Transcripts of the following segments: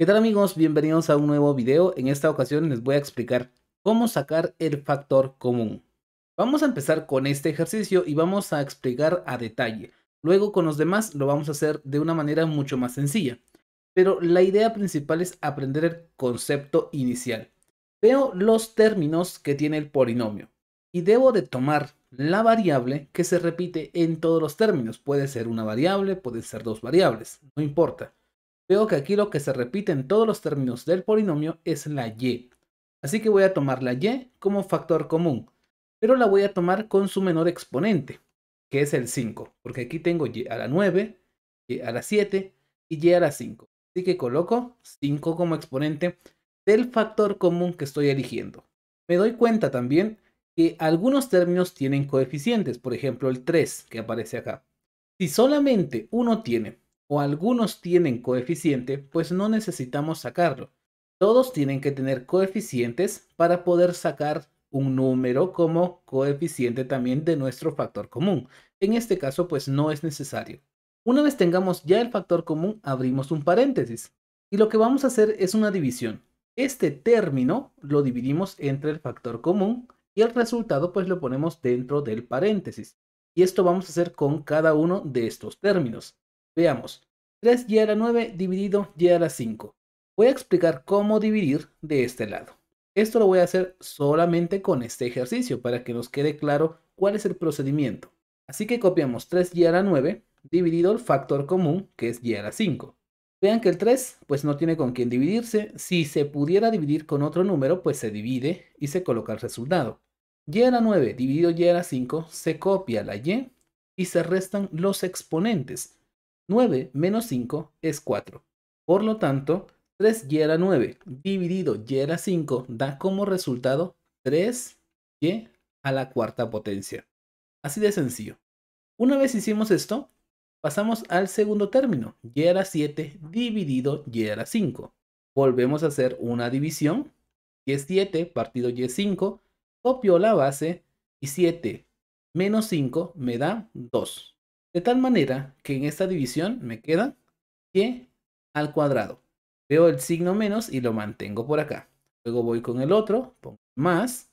¿Qué tal amigos? Bienvenidos a un nuevo video. En esta ocasión les voy a explicar cómo sacar el factor común. Vamos a empezar con este ejercicio y vamos a explicar a detalle. Luego con los demás lo vamos a hacer de una manera mucho más sencilla. Pero la idea principal es aprender el concepto inicial. Veo los términos que tiene el polinomio y debo de tomar la variable que se repite en todos los términos. Puede ser una variable, puede ser dos variables, no importa Veo que aquí lo que se repite en todos los términos del polinomio es la y. Así que voy a tomar la y como factor común, pero la voy a tomar con su menor exponente, que es el 5, porque aquí tengo y a la 9, y a la 7 y y a la 5. Así que coloco 5 como exponente del factor común que estoy eligiendo. Me doy cuenta también que algunos términos tienen coeficientes, por ejemplo el 3 que aparece acá. Si solamente uno tiene o algunos tienen coeficiente, pues no necesitamos sacarlo. Todos tienen que tener coeficientes para poder sacar un número como coeficiente también de nuestro factor común. En este caso, pues no es necesario. Una vez tengamos ya el factor común, abrimos un paréntesis. Y lo que vamos a hacer es una división. Este término lo dividimos entre el factor común y el resultado pues lo ponemos dentro del paréntesis. Y esto vamos a hacer con cada uno de estos términos. Veamos, 3 y a la 9 dividido y a la 5. Voy a explicar cómo dividir de este lado. Esto lo voy a hacer solamente con este ejercicio para que nos quede claro cuál es el procedimiento. Así que copiamos 3 y a la 9 dividido el factor común que es y a la 5. Vean que el 3 pues no tiene con quién dividirse. Si se pudiera dividir con otro número pues se divide y se coloca el resultado. Y a la 9 dividido y a la 5 se copia la y y se restan los exponentes 9 menos 5 es 4. Por lo tanto, 3 y era 9 dividido y era 5 da como resultado 3y a la cuarta potencia. Así de sencillo. Una vez hicimos esto, pasamos al segundo término, y era 7 dividido y era 5. Volvemos a hacer una división, y es 7 partido y es 5, copio la base y 7 menos 5 me da 2. De tal manera que en esta división me queda y al cuadrado. Veo el signo menos y lo mantengo por acá. Luego voy con el otro, pongo más.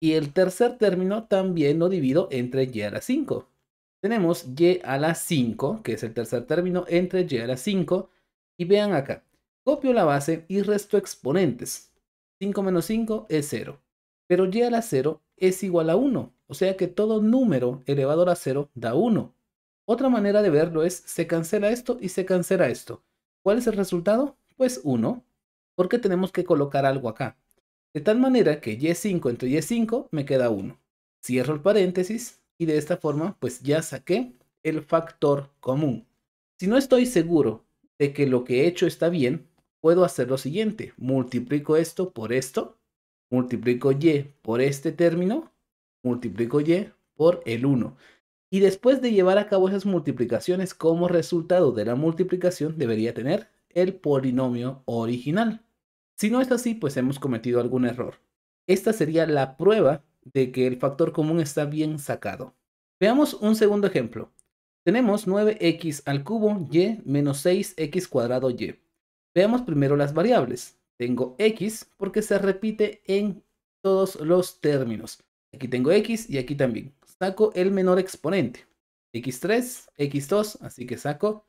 Y el tercer término también lo divido entre y a la 5. Tenemos y a la 5, que es el tercer término, entre y a la 5. Y vean acá, copio la base y resto exponentes. 5 menos 5 es 0. Pero y a la 0 es igual a 1. O sea que todo número elevado a 0 da 1. Otra manera de verlo es se cancela esto y se cancela esto. ¿Cuál es el resultado? Pues 1, porque tenemos que colocar algo acá. De tal manera que Y5 entre Y5 me queda 1. Cierro el paréntesis y de esta forma pues ya saqué el factor común. Si no estoy seguro de que lo que he hecho está bien, puedo hacer lo siguiente. Multiplico esto por esto, multiplico Y por este término, multiplico Y por el 1. Y después de llevar a cabo esas multiplicaciones, como resultado de la multiplicación debería tener el polinomio original. Si no es así, pues hemos cometido algún error. Esta sería la prueba de que el factor común está bien sacado. Veamos un segundo ejemplo. Tenemos 9x al cubo y menos 6x cuadrado y. Veamos primero las variables. Tengo x porque se repite en todos los términos. Aquí tengo x y aquí también saco el menor exponente. X3, X2, así que saco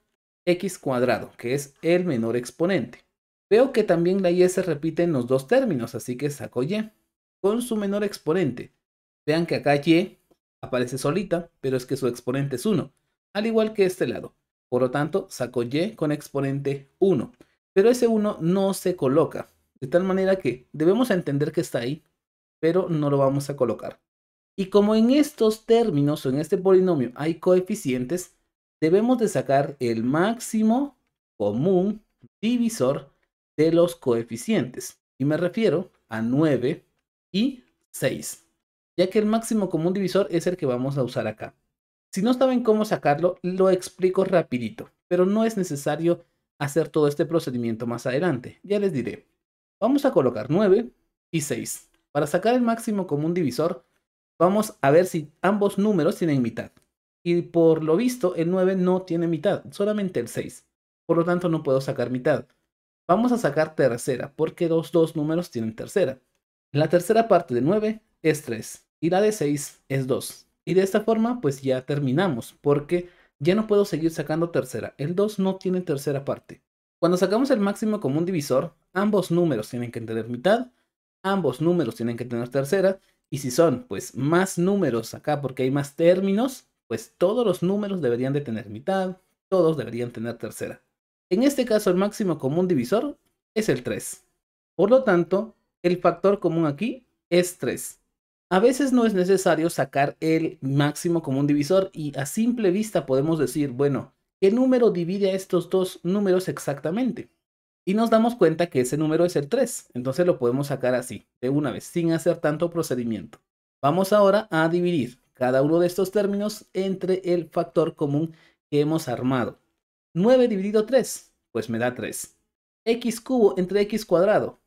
X cuadrado, que es el menor exponente. Veo que también la Y se repite en los dos términos, así que saco Y con su menor exponente. Vean que acá Y aparece solita, pero es que su exponente es 1, al igual que este lado. Por lo tanto, saco Y con exponente 1. Pero ese 1 no se coloca, de tal manera que debemos entender que está ahí, pero no lo vamos a colocar. Y como en estos términos o en este polinomio hay coeficientes, debemos de sacar el máximo común divisor de los coeficientes. Y me refiero a 9 y 6, ya que el máximo común divisor es el que vamos a usar acá. Si no saben cómo sacarlo, lo explico rapidito, pero no es necesario hacer todo este procedimiento más adelante. Ya les diré. Vamos a colocar 9 y 6. Para sacar el máximo común divisor, Vamos a ver si ambos números tienen mitad. Y por lo visto, el 9 no tiene mitad, solamente el 6. Por lo tanto, no puedo sacar mitad. Vamos a sacar tercera, porque los dos números tienen tercera. La tercera parte de 9 es 3 y la de 6 es 2. Y de esta forma, pues ya terminamos, porque ya no puedo seguir sacando tercera. El 2 no tiene tercera parte. Cuando sacamos el máximo común divisor, ambos números tienen que tener mitad, ambos números tienen que tener tercera, y si son pues más números acá porque hay más términos, pues todos los números deberían de tener mitad, todos deberían tener tercera. En este caso el máximo común divisor es el 3. Por lo tanto, el factor común aquí es 3. A veces no es necesario sacar el máximo común divisor y a simple vista podemos decir, bueno, ¿qué número divide a estos dos números exactamente? Y nos damos cuenta que ese número es el 3, entonces lo podemos sacar así, de una vez, sin hacer tanto procedimiento. Vamos ahora a dividir cada uno de estos términos entre el factor común que hemos armado. 9 dividido 3, pues me da 3. x cubo entre x cuadrado,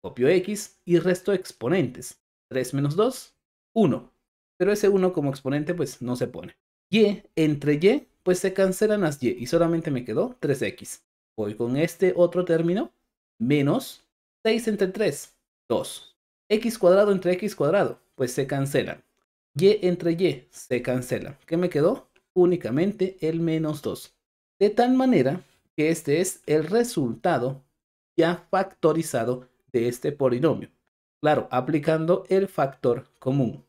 copio x y resto exponentes. 3 menos 2, 1. Pero ese 1 como exponente pues no se pone. y entre y, pues se cancelan las y y solamente me quedó 3x. Voy con este otro término, menos 6 entre 3, 2. X cuadrado entre X cuadrado, pues se cancela. Y entre Y se cancela. ¿Qué me quedó? Únicamente el menos 2. De tal manera que este es el resultado ya factorizado de este polinomio. Claro, aplicando el factor común.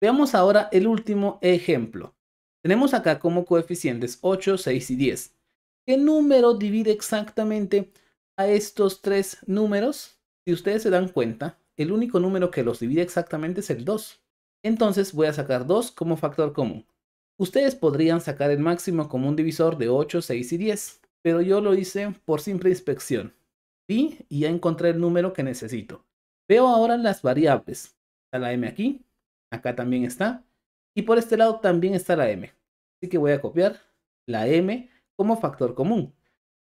Veamos ahora el último ejemplo. Tenemos acá como coeficientes 8, 6 y 10. ¿Qué número divide exactamente a estos tres números? Si ustedes se dan cuenta, el único número que los divide exactamente es el 2. Entonces voy a sacar 2 como factor común. Ustedes podrían sacar el máximo común divisor de 8, 6 y 10, pero yo lo hice por simple inspección. y ya encontré el número que necesito. Veo ahora las variables. Está la m aquí, acá también está, y por este lado también está la m. Así que voy a copiar la m como factor común,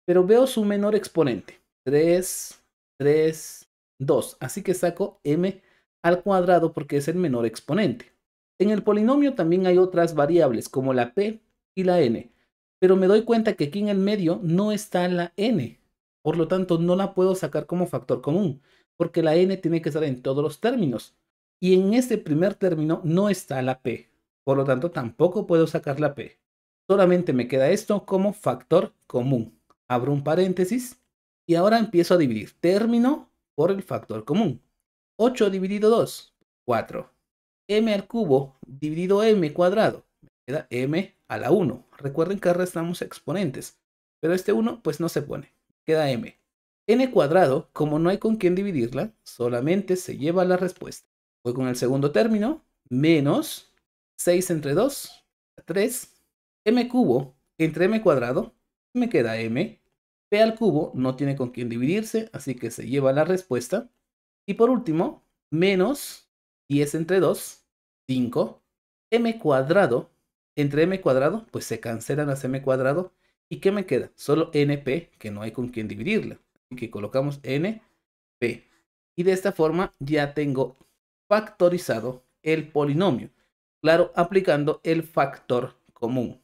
pero veo su menor exponente, 3, 3, 2, así que saco m al cuadrado porque es el menor exponente. En el polinomio también hay otras variables como la p y la n, pero me doy cuenta que aquí en el medio no está la n, por lo tanto no la puedo sacar como factor común, porque la n tiene que estar en todos los términos, y en este primer término no está la p, por lo tanto tampoco puedo sacar la p. Solamente me queda esto como factor común. Abro un paréntesis y ahora empiezo a dividir término por el factor común. 8 dividido 2, 4. m al cubo dividido m cuadrado. Me queda m a la 1. Recuerden que restamos exponentes, pero este 1 pues no se pone. Queda m. n cuadrado, como no hay con quién dividirla, solamente se lleva la respuesta. Voy con el segundo término, menos 6 entre 2, 3, m cubo entre m cuadrado, me queda m. p al cubo no tiene con quién dividirse, así que se lleva la respuesta. Y por último, menos 10 entre 2, 5. m cuadrado entre m cuadrado, pues se cancelan las m cuadrado. ¿Y qué me queda? Solo np, que no hay con quién dividirla. Así que colocamos np. Y de esta forma ya tengo factorizado el polinomio. Claro, aplicando el factor común.